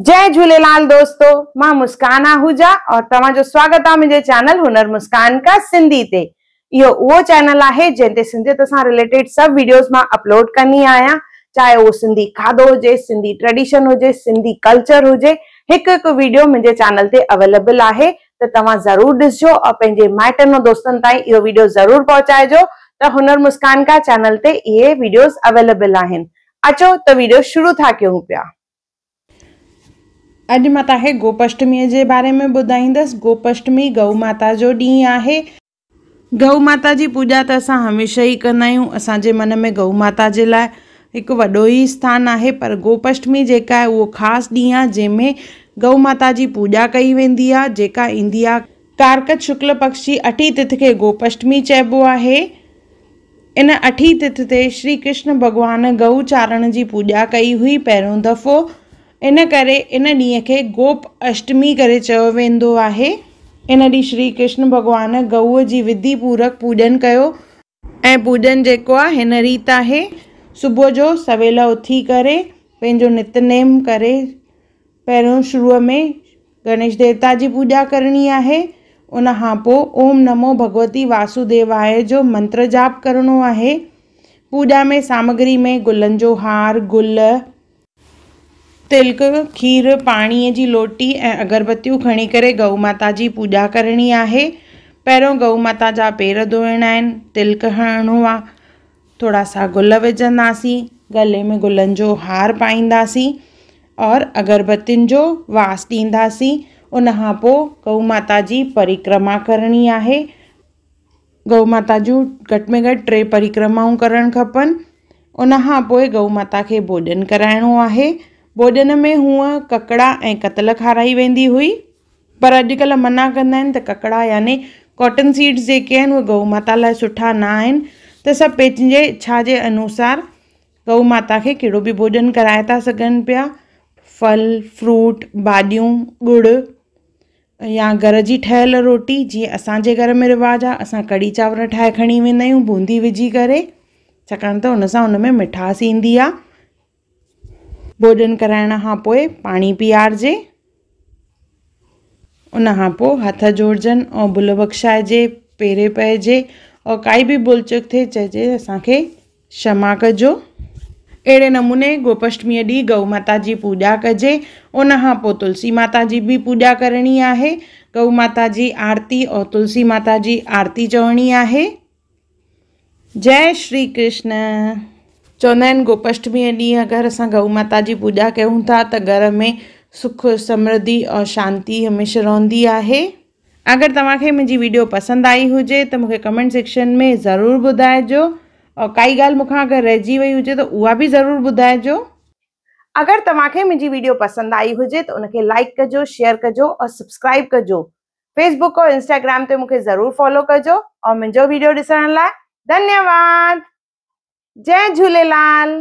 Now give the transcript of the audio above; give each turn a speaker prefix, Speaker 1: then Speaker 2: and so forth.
Speaker 1: जय झूलेलाल दोस्तों मां मुस्कान आहूजा और जो स्वागत आ मुझे चैनल हुनर मुस्कान का सिंधी ते यो वो चैनल आहे जंहिं सिंधी सिंधियत रिलेटेड सब वीडियोस मां अपलोड करनी आया चाहे वो सिंधी हो जे सिंधी ट्रेडिशन जे सिंधी कल्चर जे एक एक वीडियो मुझे चैनल ते अवेलेबल आहे तो तव्हां जरूर दिसजो और पेंजे माइटनि ऐं दोस्तनि ताईं वीडियो जरूर पहुचाइजो तो हुनर मुस्कान का चैनल ते ये वीडियोस अवेलेबल आहिनि अचो तो वीडियो शुरू था क्यों पिया अज मैं तव्हांखे गोपष्टमी के बारे में ॿुधाईंदसि गोपष्टमी गऊ माता जो ॾींहुं है गौ माता की पूजा तो अस हमेशा ही कंदा आहियूं मन में गऊ माता के लिए एक वो ही स्थान है पर गोपष्टमी जेका खास उहो जैमें गौ माता की पूजा कई वी जी जेका कारकत शुक्ल पक्ष की अठी तिथ के गोपष्टमी चबो है इन अठी तिथ से श्री कृष्ण भगवान गऊ चारण की पूजा कई हुई पैरों दफ़ो એને કરે એને ની કે ગોપ અષ્ટમી કરે ચયો વેંદો આહે એને શ્રી કૃષ્ણ ભગવાન ગવજી વિધિ પૂરક પૂજન કયો એ પૂજન જેકો હે રીતા હે સુબો જો સવેલા થી કરે પેંજો નિતનેમ કરે પેરન શુરુવા મે ગણેશ દેવતાજી પૂજા કરની આહે ઉનહાપો ઓમ નમો ભગવતી વાસુદેવાય જો મંત્ર જાપ કરનો આહે પૂજા મે સામગ્રી મે ગુલંજો હાર ગુલ तिलक खीर पानी जी लोटी ए अगरबत्तियूं खी कर गऊ माता की पूजा करनी है पहिरियों गऊ माता जहाँ पेर धोइणा तिलक हणो थोड़ा सा गुल विझंदासीं गले में गुलन जो हार पाइंदी और अगरबत्तियों जो वास दींदी उन गौ गऊ माता की परिक्रमा करनी है गऊ माता जो घट में घट टे परिक्रमाऊं करपन उन गऊ माता के भोजन कराइण है भोजन में हुआ ककड़ा ए कतल खाराई वेंदी हुई पर अजक मना कह ककड़ा याने कॉटन सीड्स जो आहिनि गऊ माता ला सुठा ना तो सब सभु इच्छा के अनुसार गऊ माता के कड़ो भी भोजन कराए था सघनि पाया फल फ्रूट भाॼियूं गुड़ या घर की ठयल रोटी जी असांजे घर में रिवाज आ अस कढ़ी चावर ठा खी वेंदा बूंदी विझी करे छाकाणि त में मिठास इंदी आहे भोजन कराण का पानी पाणी उन हथ जोड़जन और भुल बख़्शाइजे पेरे पइजे और काई भी भूल चुक थे चइजे अस क्षमा कजो अड़े नमूने गोपाष्टमीअ ढी गौ माता की पूजा कजे उन तुलसी माता की भी पूजा करणी है गौ माता की आरती और तुलसी माता की आरती चवणी है जय श्री कृष्ण चवंदा आहिनि गोपष्टमी ॾींहुं अगरि असां गऊ माता जी पूॼा कयूं था त घर में सुख समृद्धि और शांती हमेशह रहंदी आहे अगरि तव्हांखे मुंहिंजी वीडियो पसंदि आई हुजे त मूंखे कमेंट सेक्शन में ज़रूरु ॿुधाइजो और काई ॻाल्हि मूंखां अगरि रहिजी वई हुजे त उहा बि ज़रूरु ॿुधाइजो अगरि तव्हांखे मुंहिंजी वीडियो पसंदि आई हुजे त उनखे लाइक कजो शेयर कजो और सब्सक्राइब कजो फेसबुक और इंस्टाग्राम ते मूंखे ज़रूरु फॉलो कजो और मुंहिंजो वीडियो ॾिसण लाइ धन्यवाद जय झूलेलाल